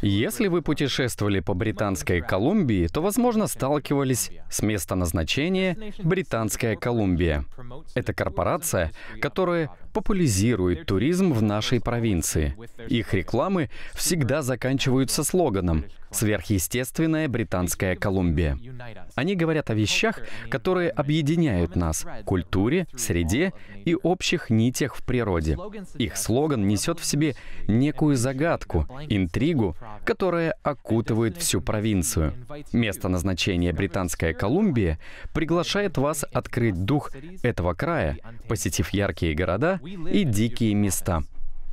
Если вы путешествовали по Британской Колумбии, то, возможно, сталкивались с места назначения Британская Колумбия. Это корпорация, которая популяризирует туризм в нашей провинции. Их рекламы всегда заканчиваются слоганом «Сверхъестественная Британская Колумбия». Они говорят о вещах, которые объединяют нас — культуре, среде и общих нитях в природе. Их слоган несет в себе некую загадку, интригу, которая окутывает всю провинцию. Место назначения Британская Колумбия приглашает вас открыть дух этого края, посетив яркие города и дикие места.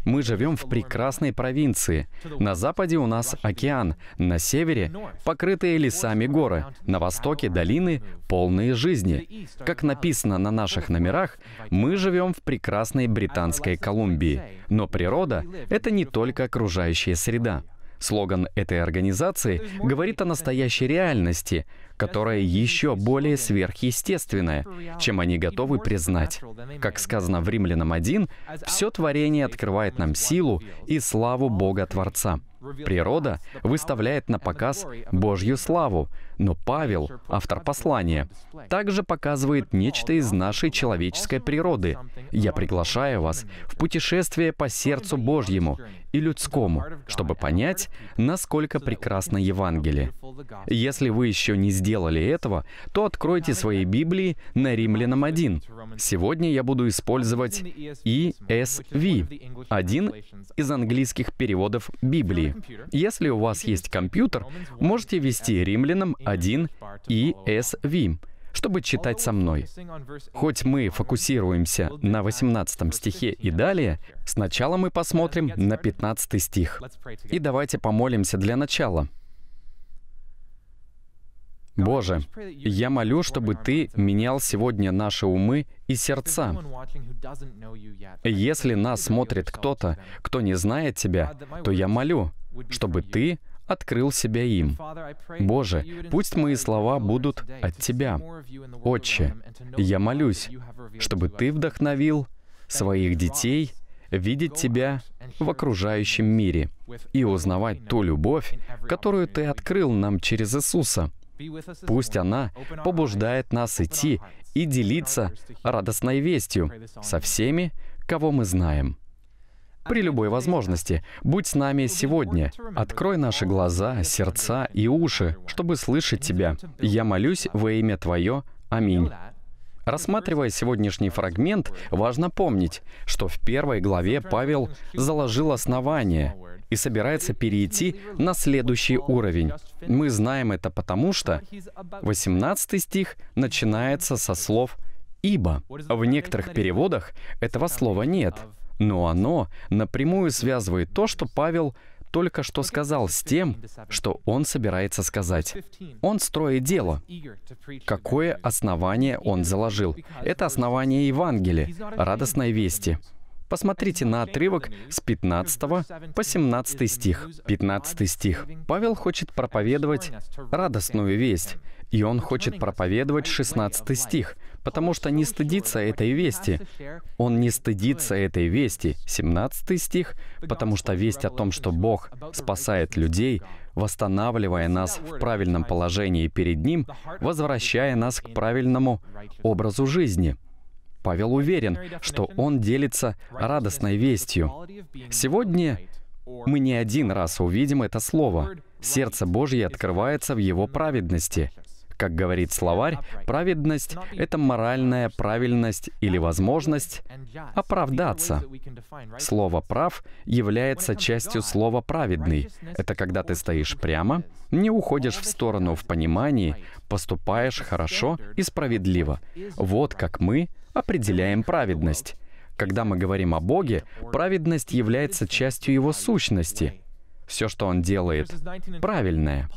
Мы живем в прекрасной провинции. На западе у нас океан, на севере — покрытые лесами горы, на востоке — долины, полные жизни. Как написано на наших номерах, мы живем в прекрасной Британской Колумбии. Но природа — это не только окружающая среда. Слоган этой организации говорит о настоящей реальности, которая еще более сверхъестественная, чем они готовы признать. Как сказано в Римлянам 1, «Все творение открывает нам силу и славу Бога Творца». Природа выставляет на показ Божью славу, но Павел, автор послания, также показывает нечто из нашей человеческой природы. Я приглашаю вас в путешествие по сердцу Божьему и людскому, чтобы понять, насколько прекрасно Евангелие. Если вы еще не сделали этого, то откройте свои Библии на Римлянам 1. Сегодня я буду использовать ESV, один из английских переводов Библии. Если у вас есть компьютер, можете ввести Римлянам 1 и SV, чтобы читать со мной. Хоть мы фокусируемся на 18 стихе и далее, сначала мы посмотрим на 15 стих. И давайте помолимся для начала. Боже, я молю, чтобы Ты менял сегодня наши умы и сердца. Если нас смотрит кто-то, кто не знает Тебя, то я молю, чтобы Ты открыл себя им. Боже, пусть мои слова будут от Тебя. Отче, я молюсь, чтобы Ты вдохновил своих детей видеть Тебя в окружающем мире и узнавать ту любовь, которую Ты открыл нам через Иисуса. Пусть она побуждает нас идти и делиться радостной вестью со всеми, кого мы знаем при любой возможности. Будь с нами сегодня. Открой наши глаза, сердца и уши, чтобы слышать Тебя. Я молюсь во имя Твое. Аминь. Рассматривая сегодняшний фрагмент, важно помнить, что в первой главе Павел заложил основание и собирается перейти на следующий уровень. Мы знаем это потому, что 18 стих начинается со слов «ибо». В некоторых переводах этого слова нет — но оно напрямую связывает то, что Павел только что сказал с тем, что он собирается сказать. Он строит дело. Какое основание он заложил? Это основание Евангелия, радостной вести. Посмотрите на отрывок с 15 по 17 стих. 15 стих. Павел хочет проповедовать радостную весть, и он хочет проповедовать 16 стих, потому что не стыдится этой вести. Он не стыдится этой вести. 17 стих, потому что весть о том, что Бог спасает людей, восстанавливая нас в правильном положении перед Ним, возвращая нас к правильному образу жизни. Павел уверен, что он делится радостной вестью. Сегодня мы не один раз увидим это слово. Сердце Божье открывается в его праведности. Как говорит словарь, праведность — это моральная правильность или возможность оправдаться. Слово «прав» является частью слова «праведный». Это когда ты стоишь прямо, не уходишь в сторону в понимании, поступаешь хорошо и справедливо. Вот как мы определяем праведность. Когда мы говорим о Боге, праведность является частью Его сущности — все, что он делает, правильное.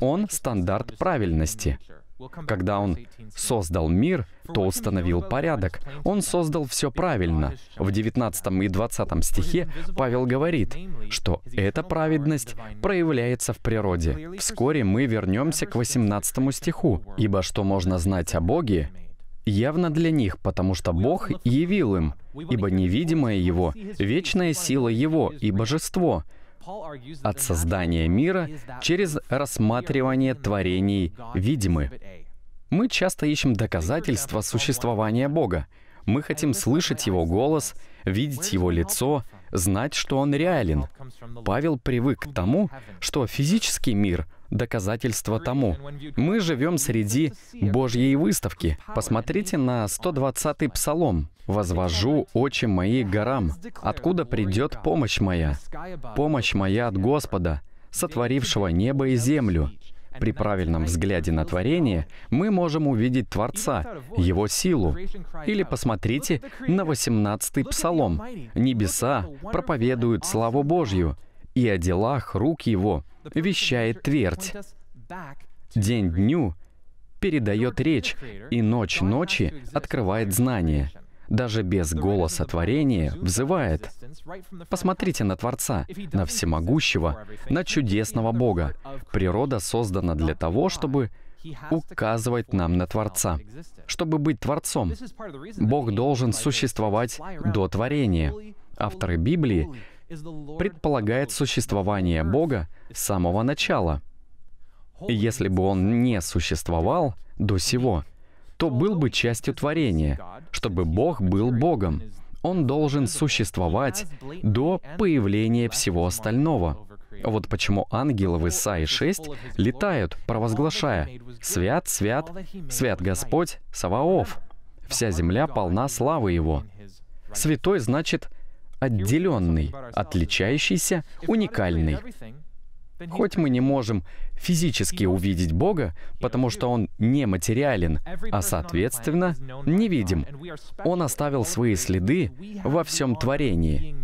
Он стандарт правильности. Когда он создал мир, то установил порядок. Он создал все правильно. В 19 и 20 стихе Павел говорит, что эта праведность проявляется в природе. Вскоре мы вернемся к 18 стиху. «Ибо что можно знать о Боге, явно для них, потому что Бог явил им, ибо невидимое Его, вечная сила Его и Божество — от создания мира через рассматривание творений видимы. Мы часто ищем доказательства существования Бога. Мы хотим слышать Его голос, видеть Его лицо, знать, что Он реален. Павел привык к тому, что физический мир — доказательство тому. Мы живем среди Божьей выставки. Посмотрите на 120-й псалом. Возвожу очи мои к горам. Откуда придет помощь моя? Помощь моя от Господа, сотворившего небо и землю. При правильном взгляде на творение мы можем увидеть Творца, Его силу. Или посмотрите на 18-й псалом. «Небеса проповедуют славу Божью, и о делах рук Его вещает твердь». День дню передает речь, и ночь ночи открывает знание даже без голоса творения, взывает. Посмотрите на Творца, на Всемогущего, на чудесного Бога. Природа создана для того, чтобы указывать нам на Творца. Чтобы быть Творцом, Бог должен существовать до творения. Авторы Библии предполагают существование Бога с самого начала. если бы Он не существовал до сего, то был бы частью творения. Чтобы Бог был Богом, Он должен существовать до появления всего остального. Вот почему ангелы в Исаии 6 летают, провозглашая «Свят, свят, свят Господь, Саваоф! Вся земля полна славы Его». Святой значит «отделенный», «отличающийся», «уникальный». Хоть мы не можем физически увидеть Бога, потому что Он а не материален, а, соответственно, невидим. Он оставил свои следы во всем творении.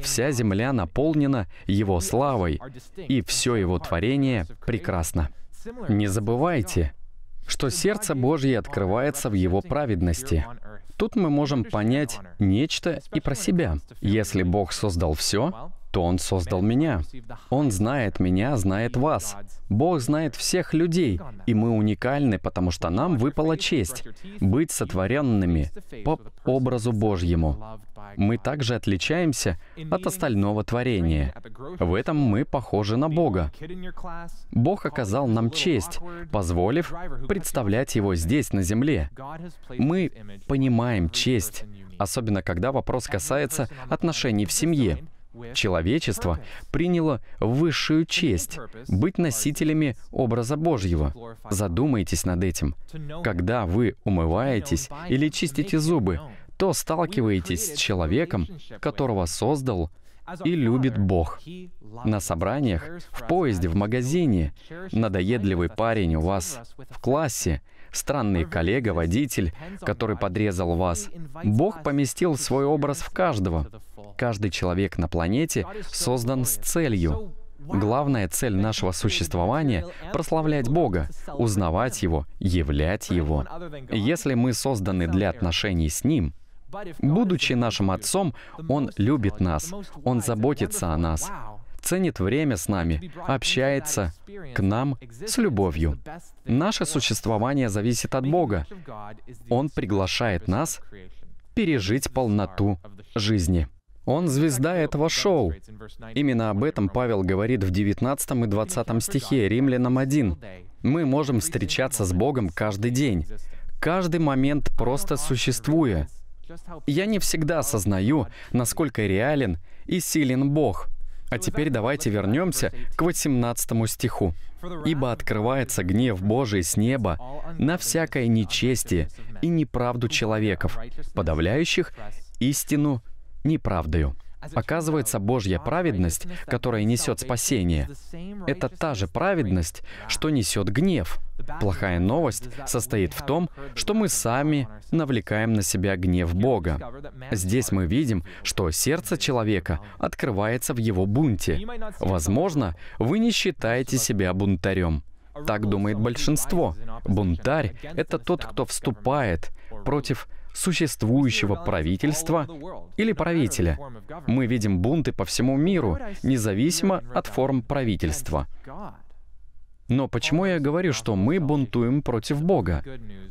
Вся земля наполнена Его славой, и все Его творение прекрасно. Не забывайте, что сердце Божье открывается в Его праведности. Тут мы можем понять нечто и про себя. Если Бог создал все, то Он создал меня. Он знает меня, знает вас. Бог знает всех людей, и мы уникальны, потому что нам выпала честь быть сотворенными по образу Божьему. Мы также отличаемся от остального творения. В этом мы похожи на Бога. Бог оказал нам честь, позволив представлять Его здесь, на земле. Мы понимаем честь, особенно когда вопрос касается отношений в семье человечество приняло высшую честь быть носителями образа Божьего. Задумайтесь над этим. Когда вы умываетесь или чистите зубы, то сталкиваетесь с человеком, которого создал и любит Бог. На собраниях, в поезде, в магазине, надоедливый парень у вас в классе — странный коллега, водитель, который подрезал вас. Бог поместил свой образ в каждого. Каждый человек на планете создан с целью. Главная цель нашего существования — прославлять Бога, узнавать Его, являть Его. Если мы созданы для отношений с Ним, будучи нашим Отцом, Он любит нас, Он заботится о нас, ценит время с нами, общается к нам с любовью. Наше существование зависит от Бога. Он приглашает нас пережить полноту жизни. Он звезда этого шоу. Именно об этом Павел говорит в 19 и 20 стихе Римлянам 1. Мы можем встречаться с Богом каждый день, каждый момент просто существуя. Я не всегда осознаю, насколько реален и силен Бог — а теперь давайте вернемся к 18 стиху. «Ибо открывается гнев Божий с неба на всякое нечестие и неправду человеков, подавляющих истину неправдою». Оказывается, Божья праведность, которая несет спасение, это та же праведность, что несет гнев. Плохая новость состоит в том, что мы сами навлекаем на себя гнев Бога. Здесь мы видим, что сердце человека открывается в его бунте. Возможно, вы не считаете себя бунтарем. Так думает большинство. Бунтарь — это тот, кто вступает против существующего правительства или правителя. Мы видим бунты по всему миру, независимо от форм правительства. Но почему я говорю, что мы бунтуем против Бога?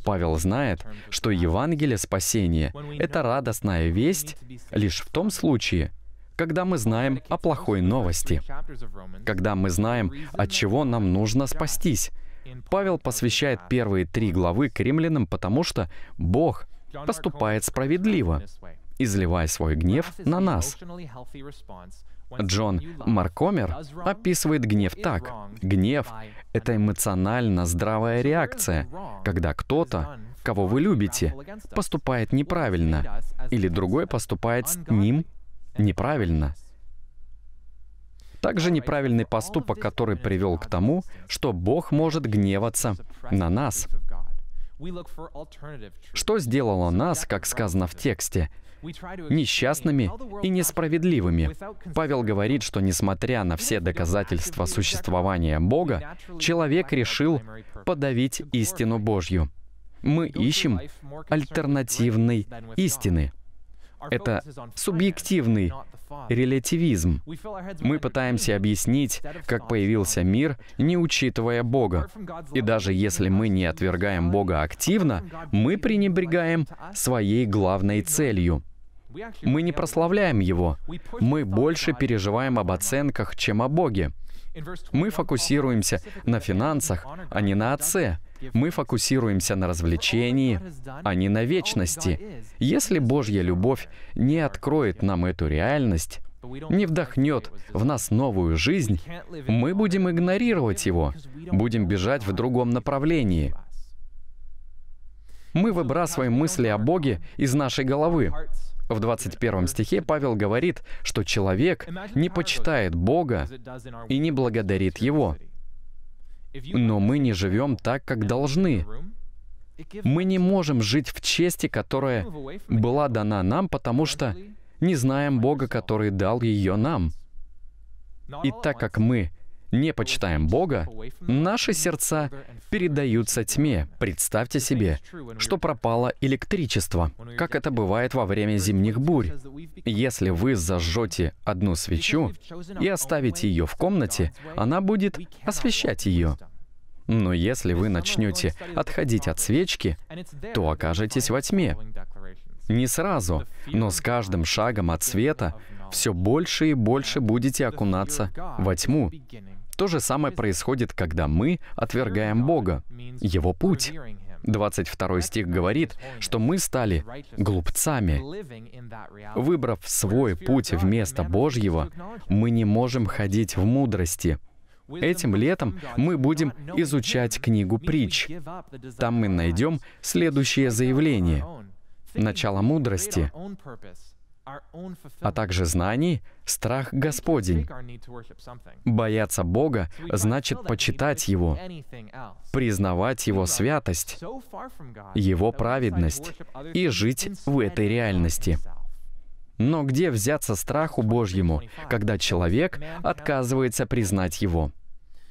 Павел знает, что Евангелие спасения — это радостная весть лишь в том случае, когда мы знаем о плохой новости, когда мы знаем, от чего нам нужно спастись. Павел посвящает первые три главы к римлянам, потому что Бог поступает справедливо, изливая свой гнев на нас. Джон Маркомер описывает гнев так. Гнев — это эмоционально здравая реакция, когда кто-то, кого вы любите, поступает неправильно, или другой поступает с ним неправильно. Также неправильный поступок, который привел к тому, что Бог может гневаться на нас — что сделало нас, как сказано в тексте, несчастными и несправедливыми. Павел говорит, что несмотря на все доказательства существования Бога, человек решил подавить истину Божью. Мы ищем альтернативной истины. Это субъективный релятивизм. Мы пытаемся объяснить, как появился мир, не учитывая Бога. И даже если мы не отвергаем Бога активно, мы пренебрегаем своей главной целью. Мы не прославляем Его. Мы больше переживаем об оценках, чем о Боге. Мы фокусируемся на финансах, а не на Отце. Мы фокусируемся на развлечении, а не на вечности. Если Божья любовь не откроет нам эту реальность, не вдохнет в нас новую жизнь, мы будем игнорировать его, будем бежать в другом направлении. Мы выбрасываем мысли о Боге из нашей головы. В 21 стихе Павел говорит, что человек не почитает Бога и не благодарит Его. Но мы не живем так, как должны. Мы не можем жить в чести, которая была дана нам, потому что не знаем Бога, который дал ее нам. И так как мы не почитаем Бога, наши сердца передаются тьме. Представьте себе, что пропало электричество, как это бывает во время зимних бурь. Если вы зажжете одну свечу и оставите ее в комнате, она будет освещать ее. Но если вы начнете отходить от свечки, то окажетесь во тьме. Не сразу, но с каждым шагом от света все больше и больше будете окунаться во тьму. То же самое происходит, когда мы отвергаем Бога, Его путь. 22 стих говорит, что мы стали глупцами. Выбрав свой путь вместо Божьего, мы не можем ходить в мудрости. Этим летом мы будем изучать книгу притч. Там мы найдем следующее заявление. Начало мудрости а также знаний, страх Господень. Бояться Бога значит почитать Его, признавать Его святость, Его праведность и жить в этой реальности. Но где взяться страху Божьему, когда человек отказывается признать его?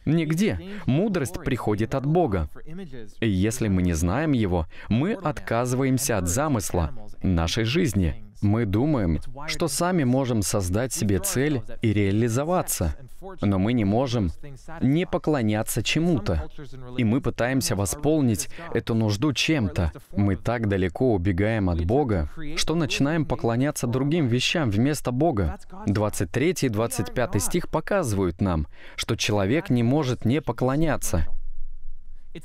Нигде. Мудрость приходит от Бога. И если мы не знаем Его, мы отказываемся от замысла нашей жизни, мы думаем, что сами можем создать себе цель и реализоваться, но мы не можем не поклоняться чему-то. И мы пытаемся восполнить эту нужду чем-то. Мы так далеко убегаем от Бога, что начинаем поклоняться другим вещам вместо Бога. 23 и 25 стих показывают нам, что человек не может не поклоняться —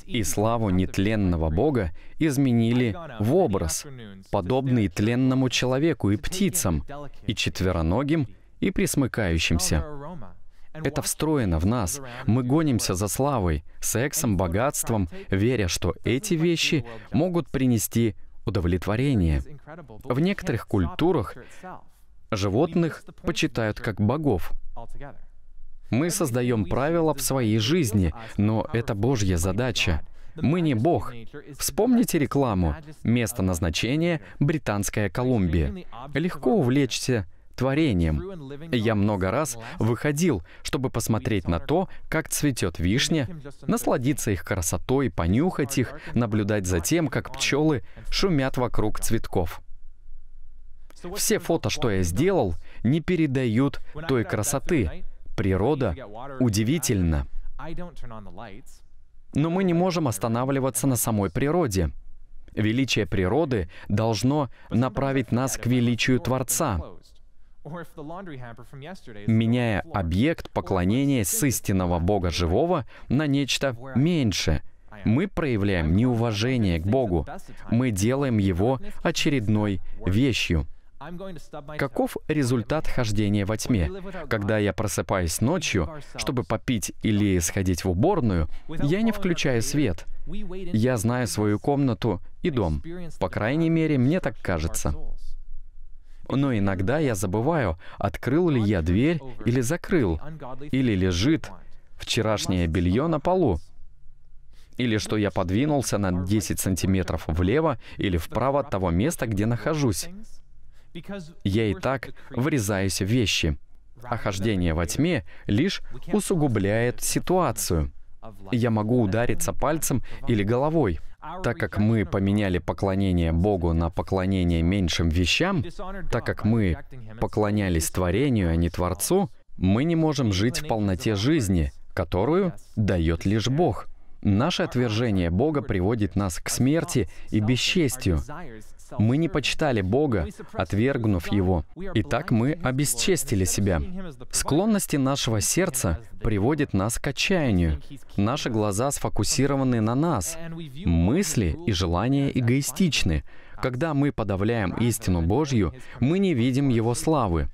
и славу нетленного Бога изменили в образ, подобный тленному человеку и птицам, и четвероногим, и присмыкающимся. Это встроено в нас. Мы гонимся за славой, сексом, богатством, веря, что эти вещи могут принести удовлетворение. В некоторых культурах животных почитают как богов. Мы создаем правила в своей жизни, но это Божья задача. Мы не Бог. Вспомните рекламу. Место назначения — Британская Колумбия. Легко увлечься творением. Я много раз выходил, чтобы посмотреть на то, как цветет вишня, насладиться их красотой, понюхать их, наблюдать за тем, как пчелы шумят вокруг цветков. Все фото, что я сделал, не передают той красоты, Природа удивительна. Но мы не можем останавливаться на самой природе. Величие природы должно направить нас к величию Творца, меняя объект поклонения с истинного Бога живого на нечто меньше. Мы проявляем неуважение к Богу. Мы делаем его очередной вещью. Каков результат хождения во тьме? Когда я просыпаюсь ночью, чтобы попить или сходить в уборную, я не включаю свет. Я знаю свою комнату и дом. По крайней мере, мне так кажется. Но иногда я забываю, открыл ли я дверь или закрыл, или лежит вчерашнее белье на полу, или что я подвинулся на 10 сантиметров влево или вправо от того места, где нахожусь. Я и так врезаюсь в вещи. Охождение хождение во тьме лишь усугубляет ситуацию. Я могу удариться пальцем или головой. Так как мы поменяли поклонение Богу на поклонение меньшим вещам, так как мы поклонялись творению, а не Творцу, мы не можем жить в полноте жизни, которую дает лишь Бог. Наше отвержение Бога приводит нас к смерти и бесчестью. Мы не почитали Бога, отвергнув Его. И так мы обесчестили себя. Склонности нашего сердца приводят нас к отчаянию. Наши глаза сфокусированы на нас. Мысли и желания эгоистичны. Когда мы подавляем истину Божью, мы не видим Его славы.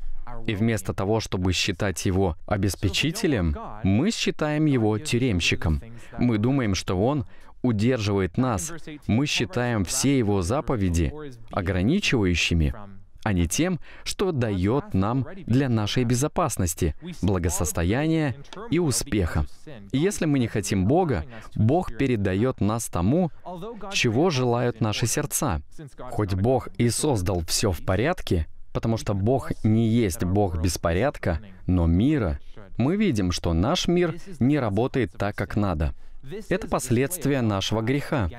И вместо того, чтобы считать его обеспечителем, мы считаем его тюремщиком. Мы думаем, что он удерживает нас. Мы считаем все Его заповеди ограничивающими, а не тем, что дает нам для нашей безопасности, благосостояния и успеха. если мы не хотим Бога, Бог передает нас тому, чего желают наши сердца. Хоть Бог и создал все в порядке, потому что Бог не есть Бог беспорядка, но мира, мы видим, что наш мир не работает так, как надо. Это последствия нашего греха.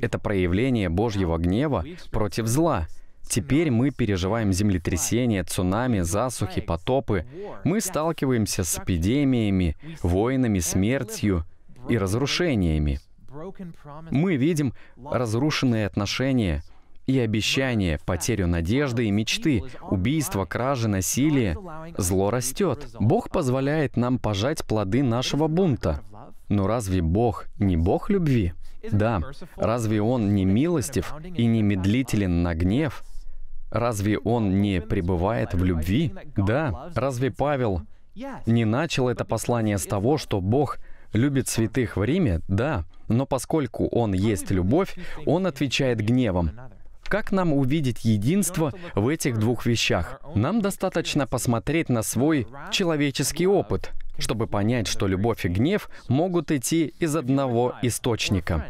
Это проявление Божьего гнева против зла. Теперь мы переживаем землетрясения, цунами, засухи, потопы. Мы сталкиваемся с эпидемиями, войнами, смертью и разрушениями. Мы видим разрушенные отношения и обещания, потерю надежды и мечты, убийства, кражи, насилие. Зло растет. Бог позволяет нам пожать плоды нашего бунта. Но разве Бог не Бог любви? Да. Разве Он не милостив и не медлителен на гнев? Разве Он не пребывает в любви? Да. Разве Павел не начал это послание с того, что Бог любит святых в Риме? Да. Но поскольку Он есть любовь, Он отвечает гневом. Как нам увидеть единство в этих двух вещах? Нам достаточно посмотреть на свой человеческий опыт — чтобы понять, что любовь и гнев могут идти из одного источника.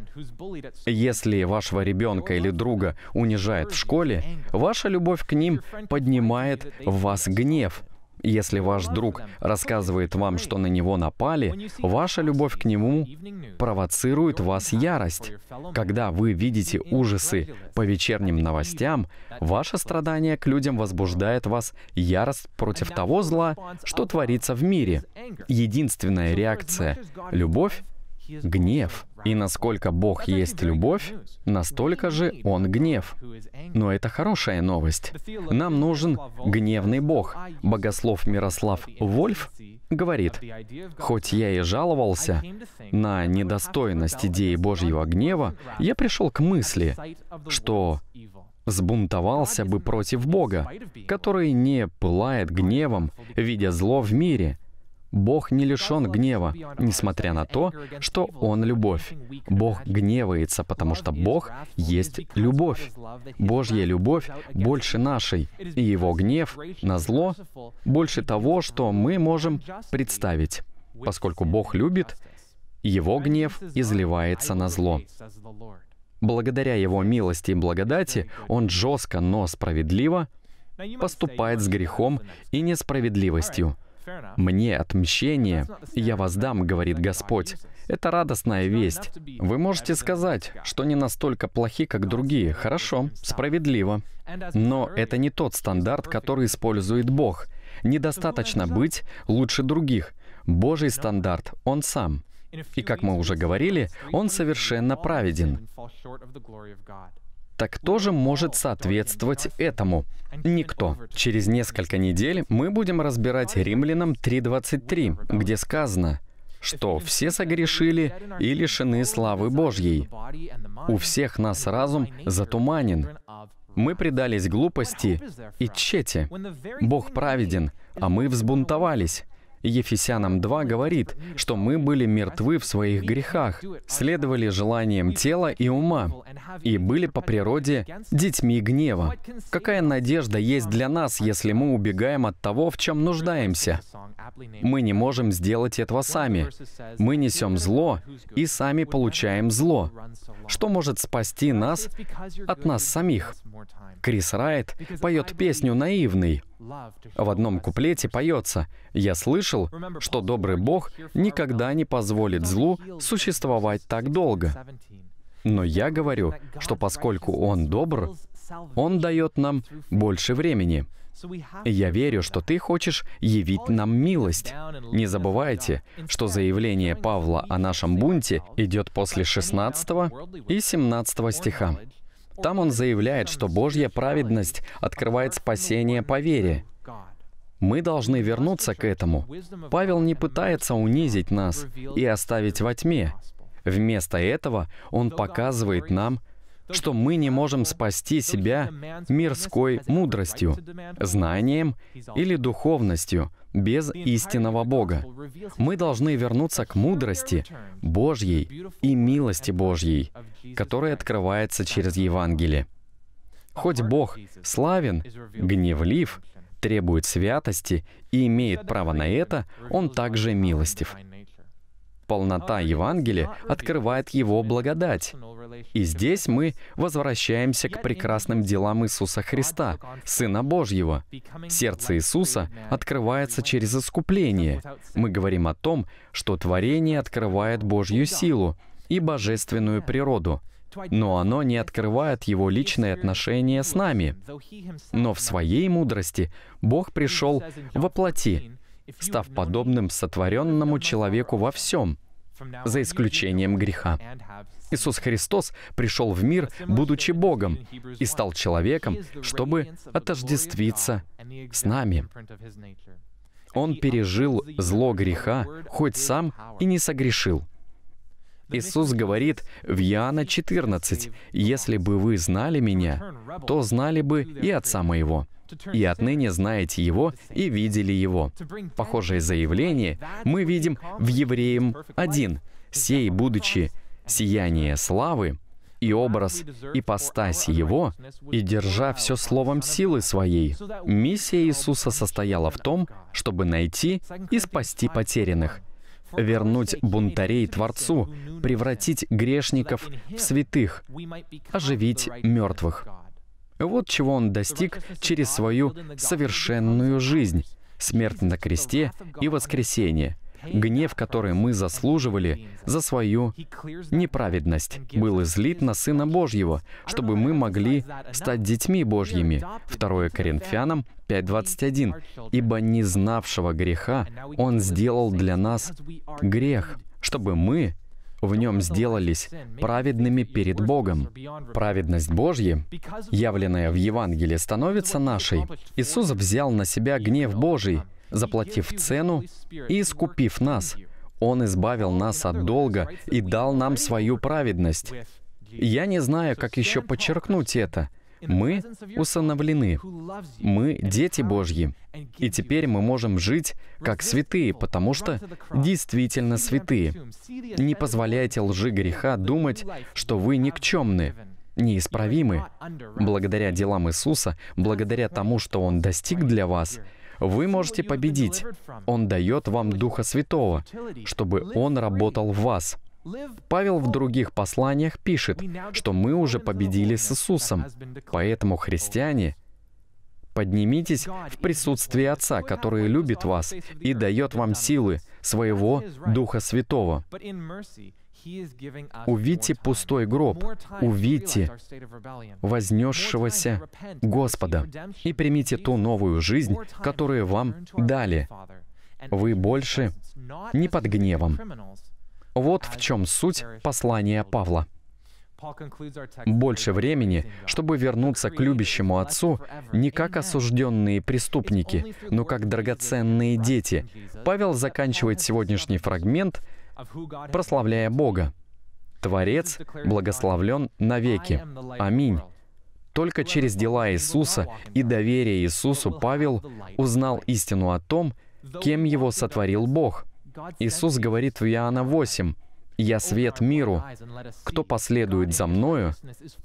Если вашего ребенка или друга унижает в школе, ваша любовь к ним поднимает в вас гнев, если ваш друг рассказывает вам, что на него напали, ваша любовь к нему провоцирует вас ярость. Когда вы видите ужасы по вечерним новостям, ваше страдание к людям возбуждает вас ярость против того зла, что творится в мире. Единственная реакция — любовь гнев. И насколько Бог есть любовь, настолько же Он гнев. Но это хорошая новость. Нам нужен гневный Бог. Богослов Мирослав Вольф говорит, «Хоть я и жаловался на недостойность идеи Божьего гнева, я пришел к мысли, что сбунтовался бы против Бога, который не пылает гневом, видя зло в мире, Бог не лишен гнева, несмотря на то, что Он любовь. Бог гневается, потому что Бог есть любовь. Божья любовь больше нашей, и Его гнев на зло больше того, что мы можем представить. Поскольку Бог любит, Его гнев изливается на зло. Благодаря Его милости и благодати Он жестко, но справедливо поступает с грехом и несправедливостью. Мне отмщение, я воздам, говорит Господь. Это радостная весть. Вы можете сказать, что не настолько плохи, как другие. Хорошо, справедливо. Но это не тот стандарт, который использует Бог. Недостаточно быть лучше других. Божий стандарт — Он сам. И как мы уже говорили, Он совершенно праведен так кто же может соответствовать этому? Никто. Через несколько недель мы будем разбирать Римлянам 3.23, где сказано, что все согрешили и лишены славы Божьей. У всех нас разум затуманен. Мы предались глупости и чете. Бог праведен, а мы взбунтовались. Ефесянам 2 говорит, что мы были мертвы в своих грехах, следовали желаниям тела и ума, и были по природе детьми гнева. Какая надежда есть для нас, если мы убегаем от того, в чем нуждаемся? Мы не можем сделать этого сами. Мы несем зло и сами получаем зло. Что может спасти нас от нас самих? Крис Райт поет песню «Наивный», в одном куплете поется «Я слышал, что добрый Бог никогда не позволит злу существовать так долго». Но я говорю, что поскольку Он добр, Он дает нам больше времени. Я верю, что ты хочешь явить нам милость. Не забывайте, что заявление Павла о нашем бунте идет после 16 и 17 стиха. Там он заявляет, что Божья праведность открывает спасение по вере. Мы должны вернуться к этому. Павел не пытается унизить нас и оставить во тьме. Вместо этого он показывает нам, что мы не можем спасти себя мирской мудростью, знанием или духовностью без истинного Бога. Мы должны вернуться к мудрости Божьей и милости Божьей, которая открывается через Евангелие. Хоть Бог славен, гневлив, требует святости и имеет право на это, Он также милостив полнота Евангелия открывает Его благодать. И здесь мы возвращаемся к прекрасным делам Иисуса Христа, Сына Божьего. Сердце Иисуса открывается через искупление. Мы говорим о том, что творение открывает Божью силу и божественную природу, но оно не открывает его личные отношения с нами. Но в своей мудрости Бог пришел воплоти став подобным сотворенному человеку во всем, за исключением греха. Иисус Христос пришел в мир, будучи Богом, и стал человеком, чтобы отождествиться с нами. Он пережил зло греха, хоть сам и не согрешил. Иисус говорит в Иоанна 14, «Если бы вы знали Меня, то знали бы и Отца Моего» и отныне знаете Его и видели Его. Похожее заявление мы видим в Евреям 1. «Сей, будучи сияние славы, и образ ипостаси Его, и держа все словом силы Своей. Миссия Иисуса состояла в том, чтобы найти и спасти потерянных — вернуть бунтарей Творцу, превратить грешников в святых, оживить мертвых. Вот чего он достиг через свою совершенную жизнь, смерть на кресте и воскресение — гнев, который мы заслуживали за свою неправедность, был излит на Сына Божьего, чтобы мы могли стать детьми Божьими. 2 Коринфянам 5.21. «Ибо не знавшего греха Он сделал для нас грех, чтобы мы в нем сделались праведными перед Богом. Праведность Божья, явленная в Евангелии, становится нашей. Иисус взял на себя гнев Божий, заплатив цену и искупив нас. Он избавил нас от долга и дал нам свою праведность. Я не знаю, как еще подчеркнуть это. Мы усыновлены. Мы дети Божьи. И теперь мы можем жить как святые, потому что действительно святые. Не позволяйте лжи греха думать, что вы никчемны, неисправимы. Благодаря делам Иисуса, благодаря тому, что Он достиг для вас, вы можете победить. Он дает вам Духа Святого, чтобы Он работал в вас. Павел в других посланиях пишет, что мы уже победили с Иисусом. Поэтому христиане Поднимитесь в присутствии Отца, который любит вас и дает вам силы своего Духа Святого. Увидьте пустой гроб, увидьте вознесшегося Господа и примите ту новую жизнь, которую вам дали. Вы больше не под гневом. Вот в чем суть послания Павла больше времени, чтобы вернуться к любящему Отцу не как осужденные преступники, но как драгоценные дети. Павел заканчивает сегодняшний фрагмент, прославляя Бога. Творец благословлен навеки. Аминь. Только через дела Иисуса и доверие Иисусу Павел узнал истину о том, кем его сотворил Бог. Иисус говорит в Иоанна 8, «Я свет миру. Кто последует за мною,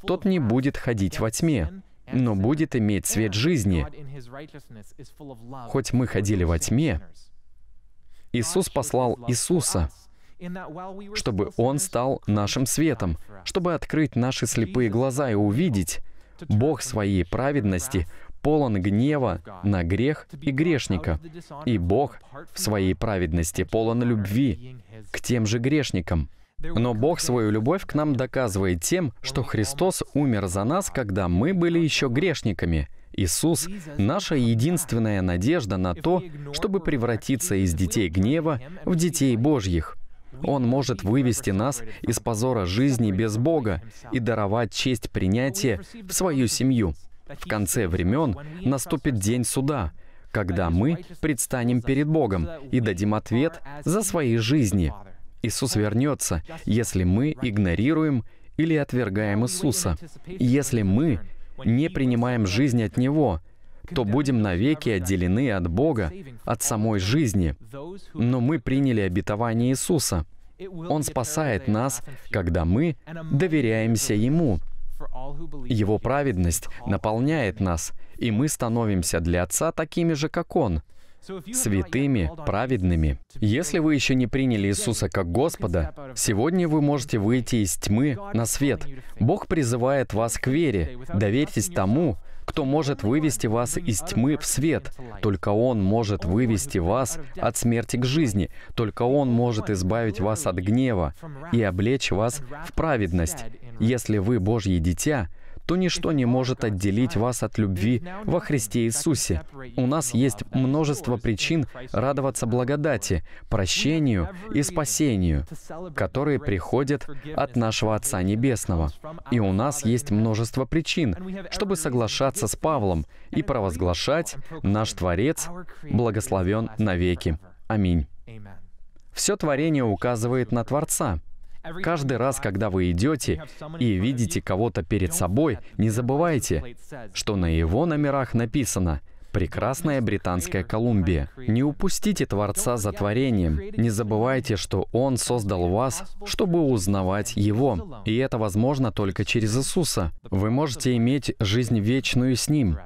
тот не будет ходить во тьме, но будет иметь свет жизни». Хоть мы ходили во тьме, Иисус послал Иисуса, чтобы Он стал нашим светом, чтобы открыть наши слепые глаза и увидеть Бог своей праведности полон гнева на грех и грешника, и Бог в своей праведности полон любви к тем же грешникам. Но Бог свою любовь к нам доказывает тем, что Христос умер за нас, когда мы были еще грешниками. Иисус — наша единственная надежда на то, чтобы превратиться из детей гнева в детей Божьих. Он может вывести нас из позора жизни без Бога и даровать честь принятия в свою семью. В конце времен наступит день суда, когда мы предстанем перед Богом и дадим ответ за свои жизни. Иисус вернется, если мы игнорируем или отвергаем Иисуса. Если мы не принимаем жизнь от Него, то будем навеки отделены от Бога, от самой жизни. Но мы приняли обетование Иисуса. Он спасает нас, когда мы доверяемся Ему. Его праведность наполняет нас, и мы становимся для Отца такими же, как Он, святыми, праведными. Если вы еще не приняли Иисуса как Господа, сегодня вы можете выйти из тьмы на свет. Бог призывает вас к вере. Доверьтесь тому, кто может вывести вас из тьмы в свет. Только Он может вывести вас от смерти к жизни. Только Он может избавить вас от гнева и облечь вас в праведность. Если вы Божье дитя, то ничто не может отделить вас от любви во Христе Иисусе. У нас есть множество причин радоваться благодати, прощению и спасению, которые приходят от нашего Отца Небесного. И у нас есть множество причин, чтобы соглашаться с Павлом и провозглашать «Наш Творец благословен навеки». Аминь. Все творение указывает на Творца — Каждый раз, когда вы идете и видите кого-то перед собой, не забывайте, что на его номерах написано «Прекрасная Британская Колумбия». Не упустите Творца за творением. Не забывайте, что Он создал вас, чтобы узнавать Его. И это возможно только через Иисуса. Вы можете иметь жизнь вечную с Ним.